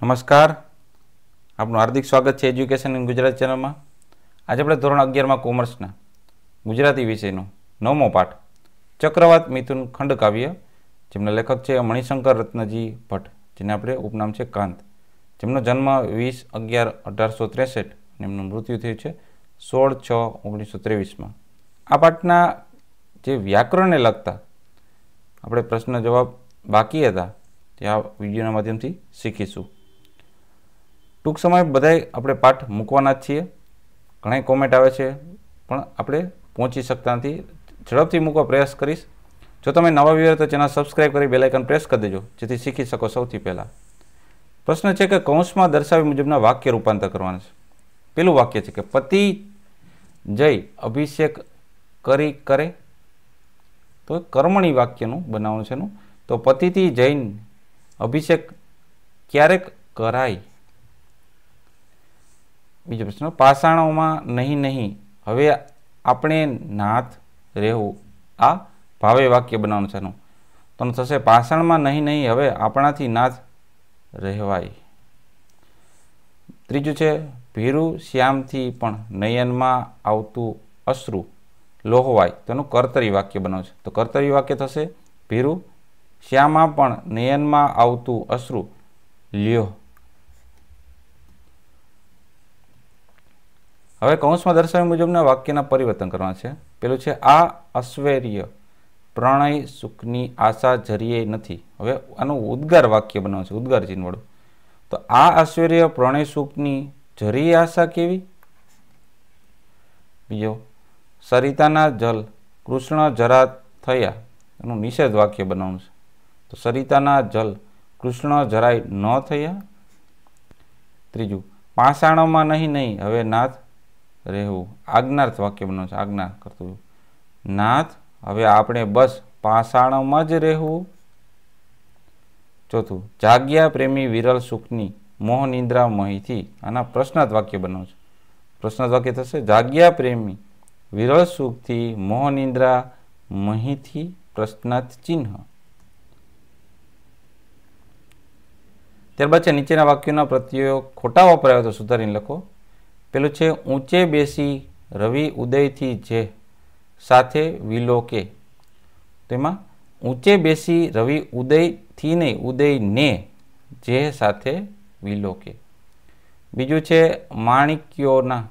નમસ્કાર આપનું હાર્દિક સ્વાગત છે એજ્યુકેશન ઇન ગુજરાત ચેનલમાં આજે આપણે ધોરણ અગિયારમાં કોમર્સના ગુજરાતી વિષયનો નવમો પાઠ ચક્રવાત મિથુન ખંડકાવ્ય જેમના લેખક છે મણિશંકર રત્નજી ભટ્ટ જેને આપણે ઉપનામ છે કાંત જેમનો જન્મ વીસ અગિયાર અઢારસો ત્રેસઠ અને એમનું મૃત્યુ થયું છે સોળ છ ઓગણીસો ત્રેવીસમાં આ પાઠના જે વ્યાકરણને લગતા આપણે પ્રશ્ન જવાબ બાકી હતા તે આ વિડીયોના માધ્યમથી શીખીશું ટૂંક સમય બધાય આપણે પાઠ મૂકવાના જ છીએ ઘણા કોમેન્ટ આવે છે પણ આપણે પહોંચી શકતા નથી ઝડપથી મૂકવા પ્રયાસ કરીશ જો તમે નવા વ્યૂઅર તો ચેનલ સબસ્ક્રાઈબ કરી બેલાઇકન પ્રેસ કરી દેજો જેથી શીખી શકો સૌથી પહેલાં પ્રશ્ન છે કે કૌંસમાં દર્શાવી મુજબના વાક્ય રૂપાંતર કરવાનું છે પેલું વાક્ય છે કે પતિ જય અભિષેક કરી કરે તો કર્મણી વાક્યનું બનાવવાનું છે એનું તો પતિથી જૈન અભિષેક ક્યારેક કરાય બીજો પ્રશ્ન પાષાણોમાં નહીં નહીં હવે આપણે નાથ રહેવું આ ભાવે વાક્ય બનાવવાનું છે એનું તો થશે પાષાણમાં નહીં નહીં હવે આપણાથી નાથ રહેવાય ત્રીજું છે ભીરુ શ્યામથી પણ નયનમાં આવતું અશ્રુ લોહવાય તેનું કર્તરી વાક્ય બનાવશે તો કર્તરી વાક્ય થશે ભીરુ શ્યામાં પણ નયનમાં આવતું અશ્રુ લ્યોહ હવે કૌંસમાં દર્શાવ્યા મુજબના વાક્યના પરિવર્તન કરવાના છે પેલું છે આ અશ્વર્ય પ્રણય સુખની આશા જરીએ નથી હવે આનું ઉદ્ગાર વાક્ય બનાવવાનું છે ઉદ્ગાર ચિહ્નવાળું તો આ અશ્વર્ય પ્રણય સુખની જરીએ આશા કેવી બીજો સરિતાના જલ કૃષ્ણ જરા થયા એનું નિષેધ વાક્ય બનાવવાનું છે તો સરિતાના જલ કૃષ્ણ જરાય ન થયા ત્રીજું પાષાણોમાં નહીં નહીં હવે નાથ રહેવું આજ્ઞાર્થ વાક્ય બનવાનું છે આજ્ઞા કરતું નાથ હવે આપણે બસ પાષાણમાં જ રહેવું ચોથું જાગ્યા પ્રેમી વિરલ સુખની મોહનિંદ્રા નિંદ્રા મહીથી આના પ્રશ્નાર્થ વાક્ય બનાવું છે પ્રશ્નાર્થ વાક્ય થશે જાગ્યા પ્રેમી વિરળ સુખથી મોહનિંદ્રા નિંદ્રા મહીથી પ્રશ્નાર્થ ચિહ્ન ત્યારબાદ છે નીચેના વાક્યોના પ્રત્યયો ખોટા વપરાયો તો સુધારીને લખો પેલું છે ઊંચે બેસી રવિ ઉદયથી જે સાથે વિલોકે તેમાં ઊંચે બેસી રવિ ઉદયથી નહીં ઉદયને જે સાથે વિલોકે બીજું છે માણિક્યોના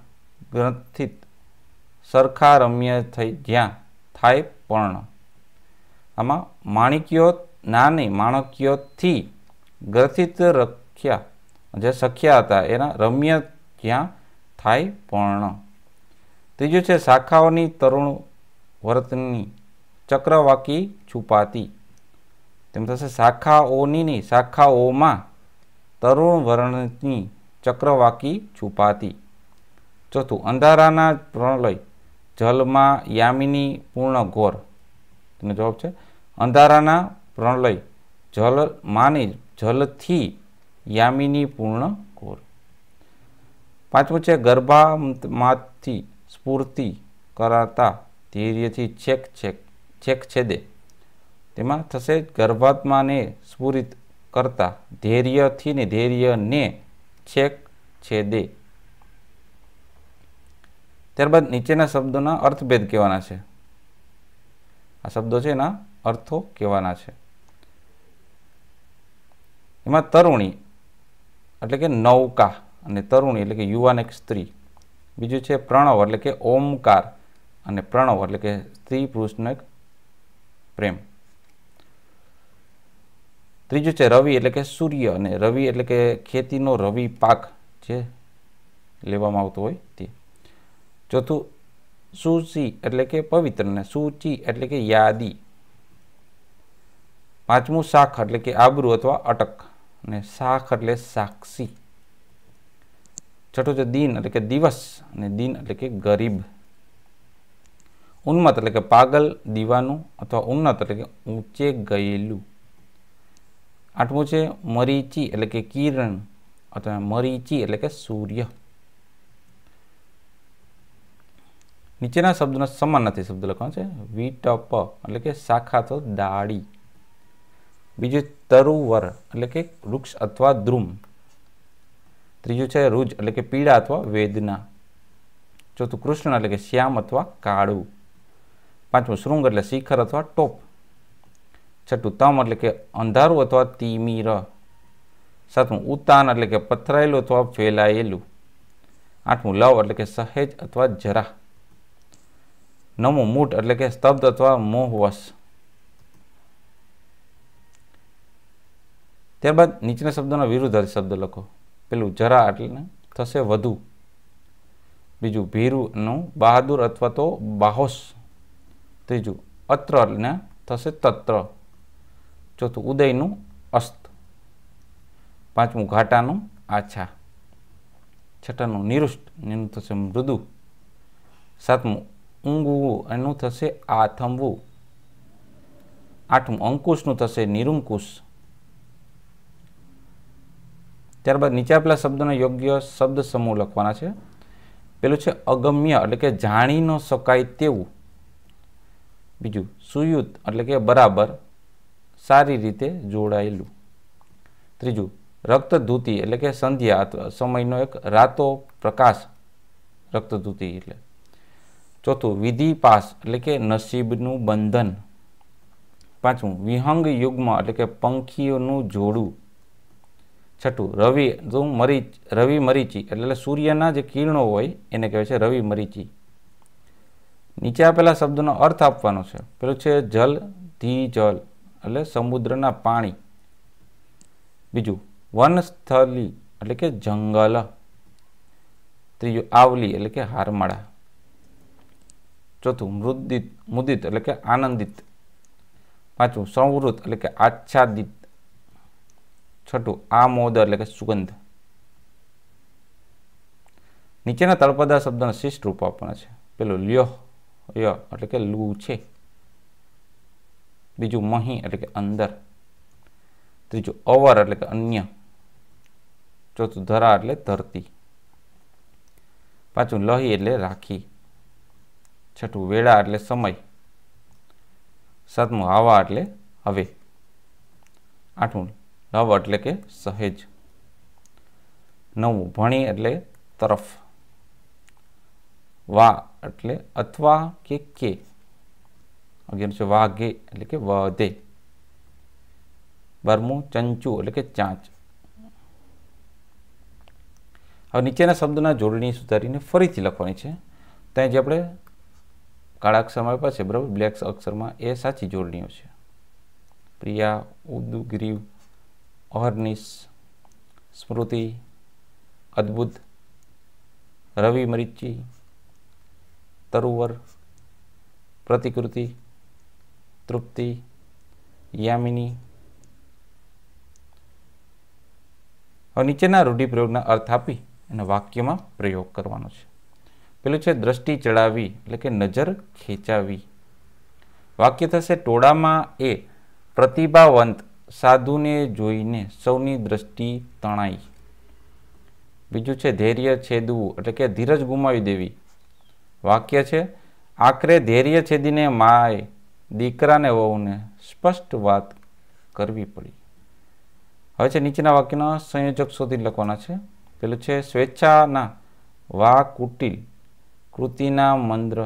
ગ્રંથિત સરખા રમ્ય થઈ જ્યાં થાય પર્ણ આમાં માણિક્યો ના નહીં માણક્યોથી ગ્રથિત રખ્યા જે સખ્યા હતા એના રમ્ય જ્યાં થાય પર્ણ ત્રીજું છે શાખાઓની તરુણ વર્તની ચક્રવાકી છુપાતી તેમ થશે શાખાઓની નહીં શાખાઓમાં તરુણ વર્ણની ચક્રવાકી છુપાતી ચોથું અંધારાના પ્રણલય જલમાં યામિની પૂર્ણ ઘોર તેનો જવાબ છે અંધારાના પ્રણલય જલ માની જલથી યામિની પૂર્ણ પાંચમું છે ગર્ભામાંથી સ્ફૂર્તિ કરાતા ધીર્યથી છેક છેક છેક છેદે તેમાં થશે ગર્ભાત્માને સ્ફુરિત કરતા ધૈર્યથી ને ધૈર્યને છેક છેદે ત્યારબાદ નીચેના શબ્દોના અર્થભેદ કહેવાના છે આ શબ્દો છે એના અર્થો કહેવાના છે એમાં તરુણી એટલે કે નૌકા અને તરુણી એટલે કે યુવાન એક સ્ત્રી બીજું છે પ્રણવ એટલે કે ઓમકાર અને પ્રણવ એટલે કે સ્ત્રી પુરુષનો એક પ્રેમ ત્રીજું છે રવિ એટલે કે સૂર્ય અને રવિ એટલે કે ખેતીનો રવિ પાક જે લેવામાં આવતો હોય તે ચોથું સુચી એટલે કે પવિત્ર અને સૂચિ એટલે કે યાદી પાંચમું શાખ એટલે કે આબરૂ અથવા અટક અને શાખ એટલે સાક્ષી છઠો જો દિન એટલે કે દિવસ ને દિન એટલે કે ગરીબ ઉન મતલકે પાગલ دیવાનો અથવા ઉન્ન એટલે કે ઊંચે ગયેલું આઠમો છે મરીચી એટલે કે કિરણ અથવા મરીચી એટલે કે સૂર્ય નીચેના શબ્દના સમાન નથી શબ્દ લખવાનો છે વીટોપ એટલે કે શાખાતો દાડી બીજો તરુવર એટલે કે વૃક્ષ અથવા ધ્રુમ ત્રીજું છે રુજ એટલે કે પીડા અથવા વેદના ચોથું કૃષ્ણ એટલે કે શ્યામ અથવા કાળું પાંચમું શૃંગ એટલે શિખર અથવા ટોપ છઠ્ઠું તમ એટલે કે અંધારું અથવા તિમિર સાતમું ઉતાન એટલે કે પથરાયેલું અથવા ફેલાયેલું આઠમું લવ એટલે કે સહેજ અથવા જરા નવમું મૂઠ એટલે કે સ્તબ્ધ અથવા મોહવશ ત્યારબાદ નીચેના શબ્દોના વિરુદ્ધ શબ્દ લખો પેલું જરા એટલે થશે વધુ બીજું ભીરુનું બહાદુર અથવા તો બાહોશ ત્રીજું અત્ર એટલે થશે તત્ર ચોથું ઉદયનું અસ્ત પાંચમું ઘાટાનું આછા છઠ્ઠાનું નિરુષ્ટ એનું થશે મૃદુ સાતમું ઊંઘવું એનું થશે આથમવું આઠમું અંકુશનું થશે નિરુંકુશ ત્યારબાદ નીચે આપેલા શબ્દોના યોગ્ય શબ્દ સમૂહ લખવાના છે પેલું છે અગમ્ય એટલે કે જાણી ન શકાય તેવું બીજું સુયુત એટલે કે બરાબર સારી રીતે જોડાયેલું ત્રીજું રક્તધૂતિ એટલે કે સંધ્યા અથવા સમયનો એક રાતો પ્રકાશ રક્તધૂતિ એટલે ચોથું વિધિ પાસ એટલે કે નસીબનું બંધન પાંચમું વિહંગ યુગ્મ એટલે કે પંખીઓનું જોડું છઠ્ઠું રવિ જો મરીચ રવિ મરીચી એટલે સૂર્યના જે કિરણો હોય એને કહેવાય છે રવિ મરીચી નીચે આપેલા શબ્દનો અર્થ આપવાનો છે પેલું છે જલ ધી જલ એટલે સમુદ્રના પાણી બીજું વનસ્થલી એટલે કે જંગલ ત્રીજું આવલી એટલે કે હારમાળા ચોથું મૃદિત મુદિત એટલે કે આનંદિત પાંચમું સંવૃત એટલે કે આચ્છાદિત છઠ્ઠું આમોદ એટલે કે સુગંધ નીચેના તળપદા શબ્દના શિષ્ટ રૂપ આપવાના છે પેલું લ્યોહ ય એટલે કે લુ છે બીજું મહી એટલે કે અંદર ત્રીજું અવર એટલે કે અન્ય ચોથું ધરા એટલે ધરતી પાંચમું લહી એટલે રાખી છઠ્ઠું વેળા એટલે સમય સાતમું હવા એટલે હવે આઠમું નવ એટલે કે સહેજ નવું ભણી એટલે તરફ વા એટલે અથવા કે કે અગિયાર છે વાઘે એટલે કે વધે બારમું ચંચુ એટલે કે ચાંચ હવે નીચેના શબ્દના જોડણી સુધારીને ફરીથી લખવાની છે ત્યાં જે આપણે કાળા અક્ષરમાં પાસે બરાબર બ્લેક અક્ષરમાં એ સાચી જોડણીઓ છે પ્રિયા ઉદુ ગ્રીવ અહર્નિશ સ્મૃતિ અદ્ભુત રવિ મરીચી તરુવર પ્રતિકૃતિ તૃપ્તિ યામિની હવે નીચેના રૂઢિપ્રયોગના અર્થ આપી અને વાક્યમાં પ્રયોગ કરવાનો છે પેલું છે દ્રષ્ટિ ચડાવી એટલે કે નજર ખેંચાવી વાક્ય થશે ટોળામાં એ પ્રતિભાવંત સાધુને જોઈને સૌની દ્રષ્ટિ તણાઈ બીજું છે ધૈર્ય છેદવું એટલે કે ધીરજ ગુમાવી દેવી વાક્ય છે આખરે ધૈર્ય છેદીને માય દીકરાને વહુને સ્પષ્ટ વાત કરવી પડી હવે છે નીચેના વાક્યના સંયોજક શોધી લખવાના છે પેલું છે સ્વેચ્છાના વા કુટિલ કૃતિના મંદ્ર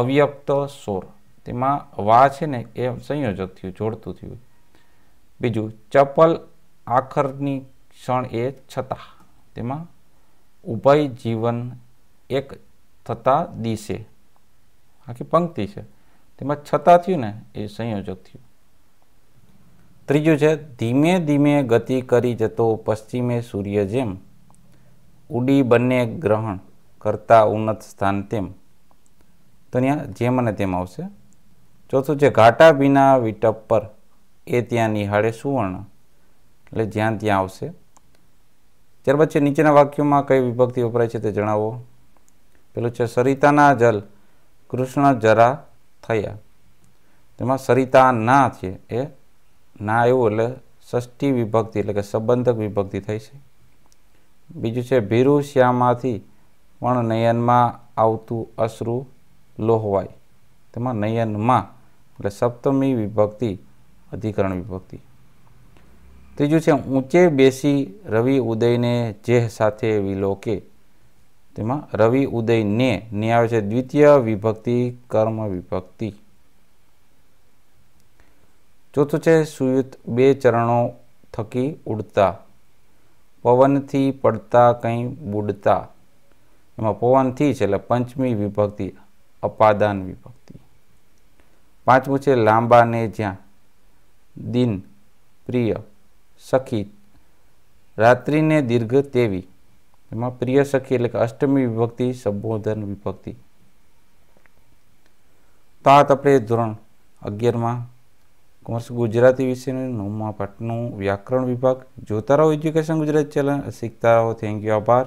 અવ્યક્ત સોર તેમાં વા છે ને એ સંયોજક થયું જોડતું થયું બીજું ચપલ આખરની ક્ષણ એ છતાં તેમાં ઉભય જીવન એક થતા દિશે આખી પંક્તિ છે તેમાં છતાં થયું ને એ સંયોજક થયું ત્રીજું છે ધીમે ધીમે ગતિ કરી જતો પશ્ચિમે સૂર્ય જેમ ઉડી બંને ગ્રહણ કરતા ઉન્નત સ્થાન તેમ તો ત્યાં જેમ અને તેમ આવશે ચોથું છે ઘાટા ભીના વિટપ પર એ ત્યાં નિહાળે સુવર્ણ એટલે જ્યાં ત્યાં આવશે ત્યારબાદ છે નીચેના વાક્યોમાં કઈ વિભક્તિ વપરાય છે તે જણાવો પેલું છે સરિતાના જલ કૃષ્ણ જરા થયા તેમાં સરિતા ના છે એ ના એવું એટલે ષષ્ઠી વિભક્તિ એટલે કે સંબંધક વિભક્તિ થઈ છે બીજું છે ભીરુ શ્યામાંથી પણ નયનમાં આવતું અશ્રુ લોહવાય તેમાં નયનમાં એટલે સપ્તમી વિભક્તિ અધિકરણ વિભક્તિ ત્રીજું છે ઊંચે બેસી રવિ ઉદયને જેહ સાથે વિલોકે તેમાં રવિ ઉદય ને ને આવે છે દ્વિતીય વિભક્તિ કર્મ વિભક્તિ ચોથું છે સુયુત બે ચરણો થકી ઉડતા પવનથી પડતા કંઈ બુડતા એમાં પવનથી છે એટલે પંચમી વિભક્તિ અપાદાન વિભક્તિ પાંચમું છે લાંબાને જ્યાં દિન પ્રિય સખી રાત્રિને દીર્ઘ તેવી એમાં પ્રિય સખી એટલે કે અષ્ટમી વિભક્તિ સંબોધન વિભક્તિ તો આ આપણે ધોરણ અગિયારમાં કોમર્સ ગુજરાતી વિષયનું નવમા પાઠનું વ્યાકરણ વિભાગ જોતા રહો એજ્યુકેશન ગુજરાત ચેનલ શીખતા રહો થેન્ક યુ આભાર